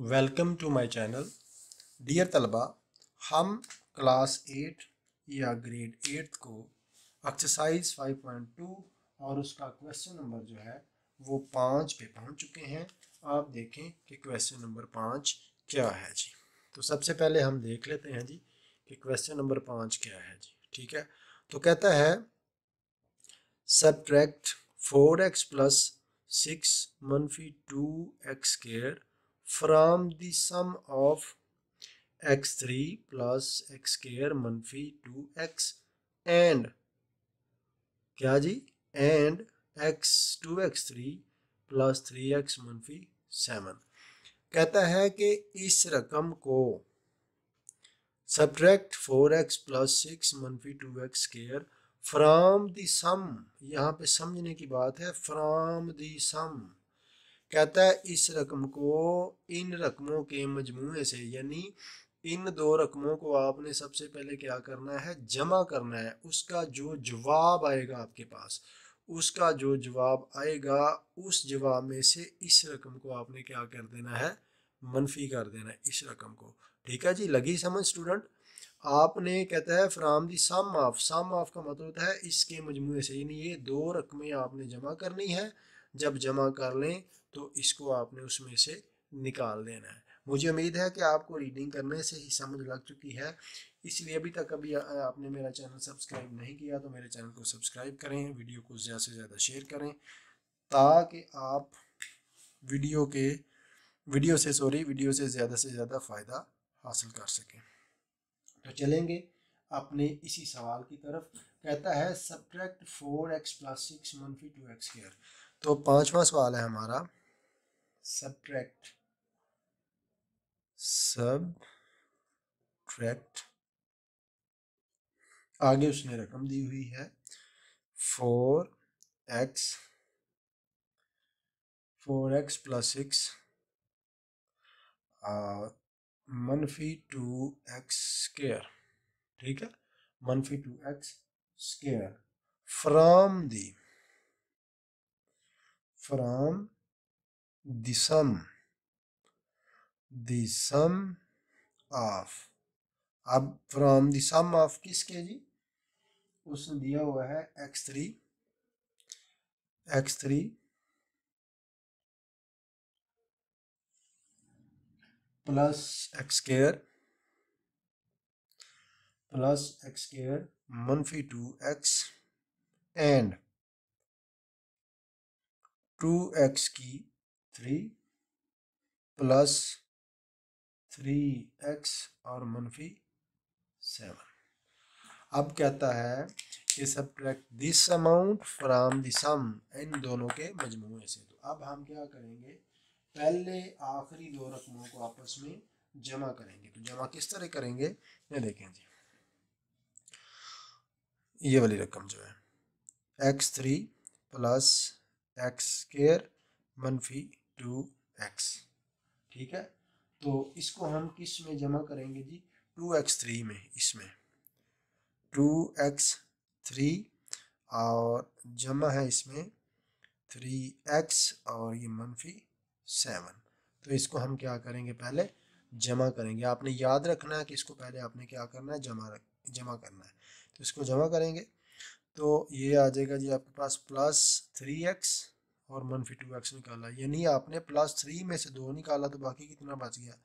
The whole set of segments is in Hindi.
welcome to my channel dear तलबा हम क्लास एट या ग्रेड एट को एक्सरसाइज 5.2 और उसका क्वेश्चन नंबर जो है वो पाँच पे पहुंच चुके हैं आप देखें कि क्वेश्चन नंबर पाँच क्या है जी तो सबसे पहले हम देख लेते हैं जी कि क्वेश्चन नंबर पाँच क्या है जी ठीक है तो कहता है subtract four x plus six मनफी two x square from the sum of x3 plus x square मनफी 2x and क्या जी two x three plus three x मनफी सेवन कहता है कि इस रकम को subtract four x plus six मनफी two x square from the यहाँ पे समझने की बात है फ्राम दम कहता है इस रकम को इन रकमों के मजमू से यानी इन दो रकमों को आपने सबसे पहले क्या करना है जमा करना है उसका जो जवाब आएगा आपके पास उसका जो जवाब आएगा उस जवाब में से इस रकम को आपने क्या कर देना है मनफी कर देना है इस रकम को ठीक है जी लगी समझ स्टूडेंट आपने कहता है from the sum of sum of का मतलब होता है इसके मजमू से यानी ये दो रकमें आपने जमा करनी है जब जमा कर लें तो इसको आपने उसमें से निकाल देना है मुझे उम्मीद है कि आपको रीडिंग करने से ही समझ लग चुकी है इसलिए अभी तक अभी आपने मेरा चैनल सब्सक्राइब नहीं किया तो मेरे चैनल को सब्सक्राइब करें वीडियो को ज़्यादा से ज़्यादा शेयर करें ताकि आप वीडियो के वीडियो से सॉरी वीडियो से ज़्यादा से ज़्यादा फ़ायदा हासिल कर सकें तो चलेंगे अपने इसी सवाल की तरफ कहता है subtract four x plus six मनफी टू एक्स केयर तो पांचवा सवाल है हमारा सब्ट्रैक्ट सब ट्रैक्ट आगे उसने रकम दी हुई है four x four x plus six मनफी टू एक्स स्केयर ठीक है मनफी two x square from the from the sum of अब फ्रॉम द सम ऑफ किसके जी उसने दिया हुआ है x three x three plus x square plus x square मनफी two x and two x की थ्री प्लस थ्री एक्स और मनफी सेवन अब कहता है कि सब्ट्रैक्ट दिस अमाउंट फ्राम दिसम इन दोनों के मजमू से तो अब हम क्या करेंगे पहले आखिरी दो रकमों को आपस में जमा करेंगे तो जमा किस तरह करेंगे ये देखें जी ये वाली रकम जो है x three plus x square मनफी टू एक्स ठीक है तो इसको हम किस में जमा करेंगे जी टू एक्स थ्री में इसमें टू एक्स थ्री और जमा है इसमें थ्री एक्स और ये मनफी सेवन तो इसको हम क्या करेंगे पहले जमा करेंगे आपने याद रखना है कि इसको पहले आपने क्या करना है जमा रख जमा करना है तो इसको जमा करेंगे तो ये आ जाएगा जी आपके पास प्लस थ्री एक्स और मनफी टू एक्स निकाला यानी आपने प्लस थ्री में से दो निकाला तो बाकी कितना बच गया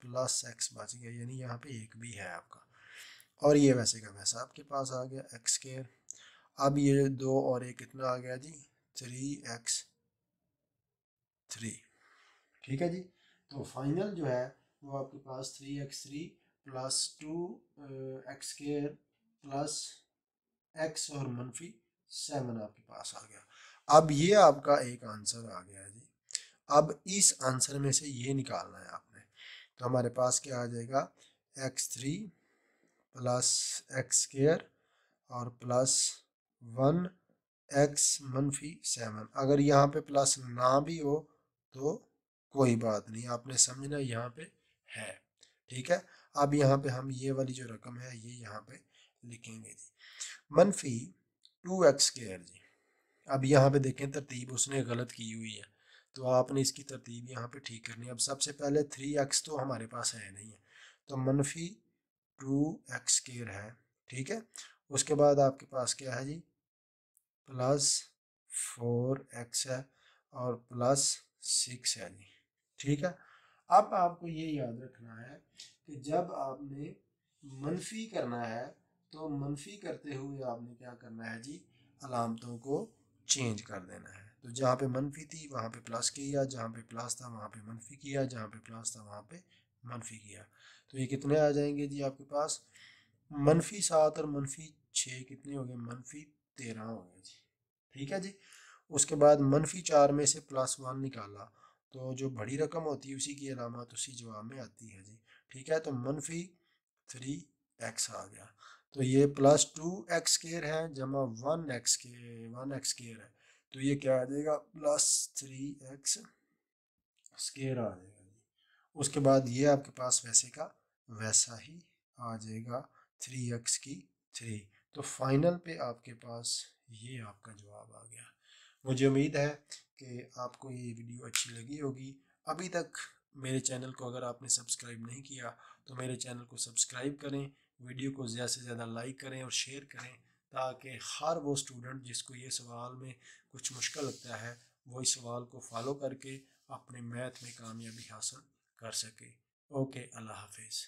प्लस एक्स बच गया यानी यहाँ पे एक भी है आपका और ये वैसे का वैसा आपके पास आ गया एक्स केयर अब ये दो और एक कितना आ गया जी थ्री एक्स थ्री ठीक है जी तो फाइनल जो है वो आपके पास three x three plus two x square plus x और मनफी सेवन आपके पास आ गया अब ये आपका एक आंसर आ गया जी अब इस आंसर में से ये निकालना है आपने तो हमारे पास क्या आ जाएगा x three plus x square और प्लस वन एक्स मनफी सेवन अगर यहाँ पे प्लस ना भी हो तो कोई बात नहीं आपने समझना यहाँ पे है ठीक है अब यहाँ पे हम ये वाली जो रकम है ये यहाँ पे लिखेंगे जी मनफी टू एक्स केयर जी अब यहाँ पे देखें तरतीब उसने गलत की हुई है तो आपने इसकी तरतीब यहाँ पे ठीक करनी है अब सबसे पहले थ्री एक्स तो हमारे पास है नहीं है तो मनफी टू एक्स केयर है ठीक है उसके बाद आपके पास क्या है जी प्लस फोर एक्स है और प्लस सिक्स है जी ठीक है अब आपको ये याद रखना है कि जब आपने मनफी करना है तो मनफी करते हुए आपने क्या करना है जी अलामतों को चेंज कर देना है तो जहाँ पे मनफी थी वहाँ पे प्लस किया जहाँ पे प्लस था वहाँ पे मनफी किया जहाँ पे प्लस था वहाँ पे मनफी किया तो ये कितने आ जाएंगे जी आपके पास मनफी सात और मनफी छः कितने हो गए मनफी तेरह हो गए जी ठीक है जी उसके बाद मनफी चार में से प्लस वन निकाला तो जो बड़ी रकम होती है उसी की अलामत उसी जवाब में आती है जी ठीक है तो मनफी थ्री एक्स आ गया तो ये प्लस टू एक्स केयर है जमा वन एक्स के वन एक्स केयर है तो ये क्या आ जाएगा प्लस थ्री एक्स स्केयर आ जाएगा जी उसके बाद ये आपके पास वैसे का वैसा ही आ जाएगा थ्री एक्स की थ्री तो फाइनल पे आपके पास ये आपका जवाब आ गया मुझे उम्मीद है कि आपको ये वीडियो अच्छी लगी होगी अभी तक मेरे चैनल को अगर आपने सब्सक्राइब नहीं किया तो मेरे चैनल को सब्सक्राइब करें वीडियो को ज़्यादा से ज़्यादा लाइक करें और शेयर करें ताकि हर वो स्टूडेंट जिसको ये सवाल में कुछ मुश्किल लगता है वो इस सवाल को फॉलो करके अपने मैथ में कामयाबी हासिल कर सके ओके अल्लाह हाफिज़